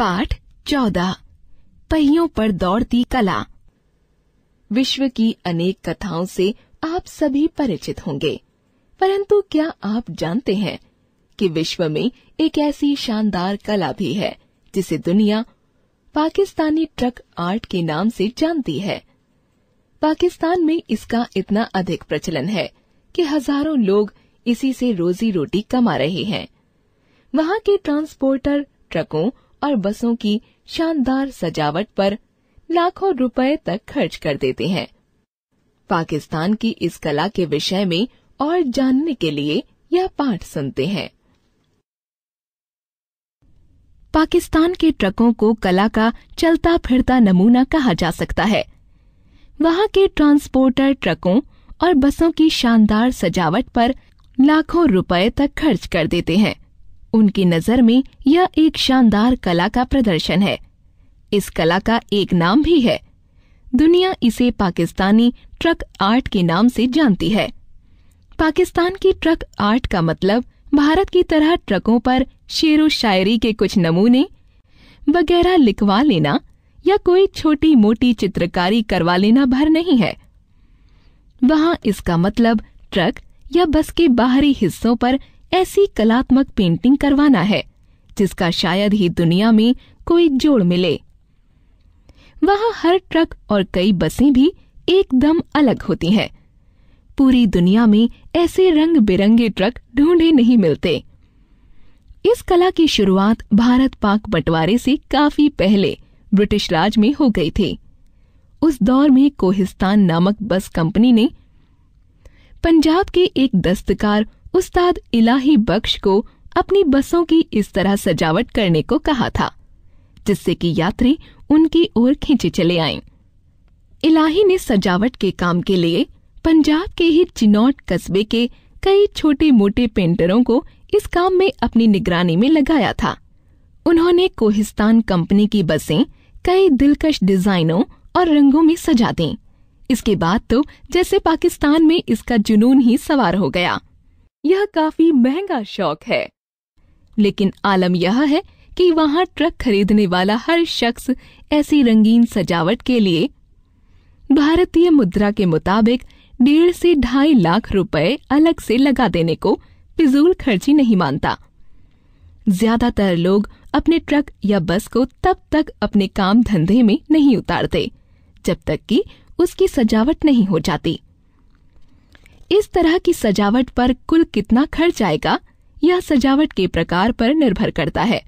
पाठ चौदह पहियों पर दौड़ती कला विश्व की अनेक कथाओं से आप सभी परिचित होंगे परंतु क्या आप जानते हैं कि विश्व में एक ऐसी शानदार कला भी है जिसे दुनिया पाकिस्तानी ट्रक आर्ट के नाम से जानती है पाकिस्तान में इसका इतना अधिक प्रचलन है कि हजारों लोग इसी से रोजी रोटी कमा रहे हैं वहाँ के ट्रांसपोर्टर ट्रकों और बसों की शानदार सजावट पर लाखों रुपए तक खर्च कर देते हैं पाकिस्तान की इस कला के विषय में और जानने के लिए यह पाठ सुनते हैं पाकिस्तान के ट्रकों को कला का चलता फिरता नमूना कहा जा सकता है वहां के ट्रांसपोर्टर ट्रकों और बसों की शानदार सजावट पर लाखों रुपए तक खर्च कर देते हैं उनकी नजर में यह एक शानदार कला का प्रदर्शन है इस कला का एक नाम भी है दुनिया इसे पाकिस्तानी ट्रक आर्ट के नाम से जानती है पाकिस्तान की ट्रक आर्ट का मतलब भारत की तरह ट्रकों पर शेर शायरी के कुछ नमूने वगैरह लिखवा लेना या कोई छोटी मोटी चित्रकारी करवा लेना भर नहीं है वहां इसका मतलब ट्रक या बस के बाहरी हिस्सों पर ऐसी कलात्मक पेंटिंग करवाना है जिसका शायद ही दुनिया में कोई जोड़ मिले वहां हर ट्रक और कई बसें भी एकदम अलग होती हैं पूरी दुनिया में ऐसे रंग बिरंगे ट्रक ढूंढे नहीं मिलते इस कला की शुरुआत भारत पाक बंटवारे से काफी पहले ब्रिटिश राज में हो गई थी उस दौर में कोहिस्तान नामक बस कंपनी ने पंजाब के एक दस्तकार उस्ताद इलाही बख्श को अपनी बसों की इस तरह सजावट करने को कहा था जिससे कि यात्री उनकी ओर खींचे चले आए इलाही ने सजावट के काम के लिए पंजाब के ही चिनौट कस्बे के कई छोटे मोटे पेंटरों को इस काम में अपनी निगरानी में लगाया था उन्होंने कोहिस्तान कंपनी की बसें कई दिलकश डिजाइनों और रंगों में सजा दी इसके बाद तो जैसे पाकिस्तान में इसका जुनून ही सवार हो गया यह काफी महंगा शौक है लेकिन आलम यह है कि वहां ट्रक खरीदने वाला हर शख्स ऐसी रंगीन सजावट के लिए भारतीय मुद्रा के मुताबिक डेढ़ से ढाई लाख रुपए अलग से लगा देने को फिजूल खर्ची नहीं मानता ज्यादातर लोग अपने ट्रक या बस को तब तक अपने काम धंधे में नहीं उतारते जब तक कि उसकी सजावट नहीं हो जाती इस तरह की सजावट पर कुल कितना खर्च आएगा यह सजावट के प्रकार पर निर्भर करता है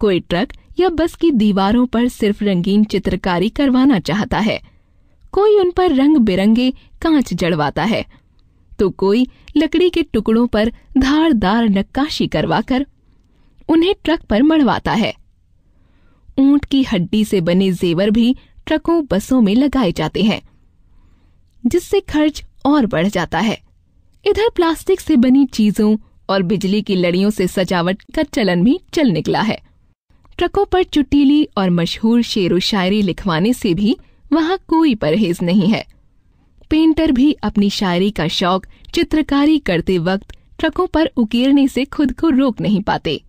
कोई ट्रक या बस की दीवारों पर सिर्फ रंगीन चित्रकारी करवाना चाहता है कोई उन पर रंग बिरंगे कांच जड़वाता है तो कोई लकड़ी के टुकड़ों पर धारदार नक्काशी करवाकर उन्हें ट्रक पर मड़वाता है ऊंट की हड्डी से बने जेवर भी ट्रकों बसों में लगाए जाते हैं जिससे खर्च और बढ़ जाता है इधर प्लास्टिक से बनी चीजों और बिजली की लड़ियों से सजावट का चलन भी चल निकला है ट्रकों पर चुटीली और मशहूर शेर शायरी लिखवाने से भी वहाँ कोई परहेज नहीं है पेंटर भी अपनी शायरी का शौक चित्रकारी करते वक्त ट्रकों पर उकेरने से खुद को रोक नहीं पाते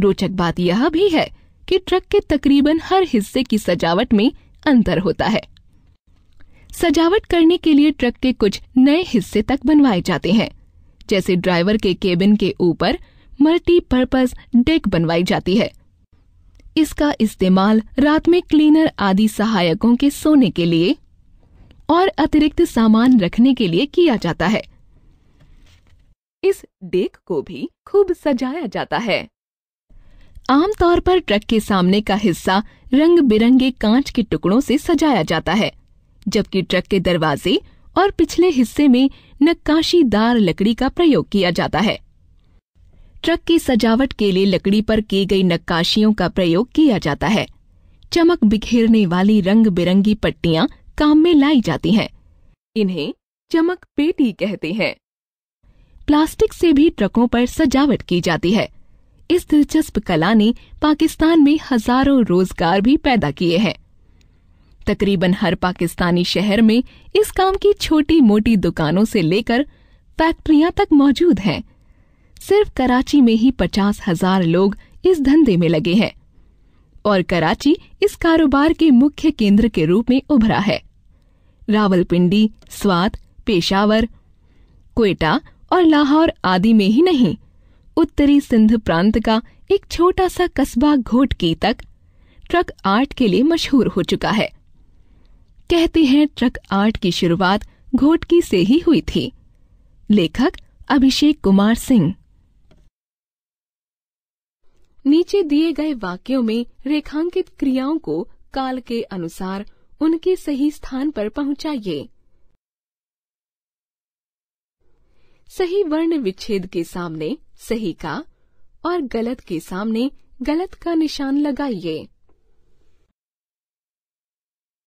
रोचक बात यह भी है कि ट्रक के तकरीबन हर हिस्से की सजावट में अंतर होता है सजावट करने के लिए ट्रक के कुछ नए हिस्से तक बनवाए जाते हैं जैसे ड्राइवर के केबिन के ऊपर मल्टीपर्पज डेक बनवाई जाती है इसका इस्तेमाल रात में क्लीनर आदि सहायकों के सोने के लिए और अतिरिक्त सामान रखने के लिए किया जाता है इस डेक को भी खूब सजाया जाता है आमतौर पर ट्रक के सामने का हिस्सा रंग बिरंगे कांच के टुकड़ों से सजाया जाता है जबकि ट्रक के दरवाजे और पिछले हिस्से में नक्काशीदार लकड़ी का प्रयोग किया जाता है ट्रक की सजावट के लिए लकड़ी पर की गई नक्काशियों का प्रयोग किया जाता है चमक बिखेरने वाली रंग बिरंगी पट्टियां काम में लाई जाती हैं इन्हें चमक पेटी कहते हैं प्लास्टिक से भी ट्रकों पर सजावट की जाती है इस दिलचस्प कला ने पाकिस्तान में हजारों रोजगार भी पैदा किए हैं तकरीबन हर पाकिस्तानी शहर में इस काम की छोटी मोटी दुकानों से लेकर फैक्ट्रियां तक मौजूद हैं सिर्फ कराची में ही पचास हजार लोग इस धंधे में लगे हैं और कराची इस कारोबार के मुख्य केंद्र के रूप में उभरा है रावलपिंडी स्वात पेशावर कोयटा और लाहौर आदि में ही नहीं उत्तरी सिंध प्रांत का एक छोटा सा कस्बा घोटकी तक ट्रक आर्ट के लिए मशहूर हो चुका है कहते हैं ट्रक आर्ट की शुरुआत घोटकी से ही हुई थी लेखक अभिषेक कुमार सिंह नीचे दिए गए वाक्यों में रेखांकित क्रियाओं को काल के अनुसार उनके सही स्थान पर पहुंचाइए सही वर्ण विच्छेद के सामने सही का और गलत के सामने गलत का निशान लगाइए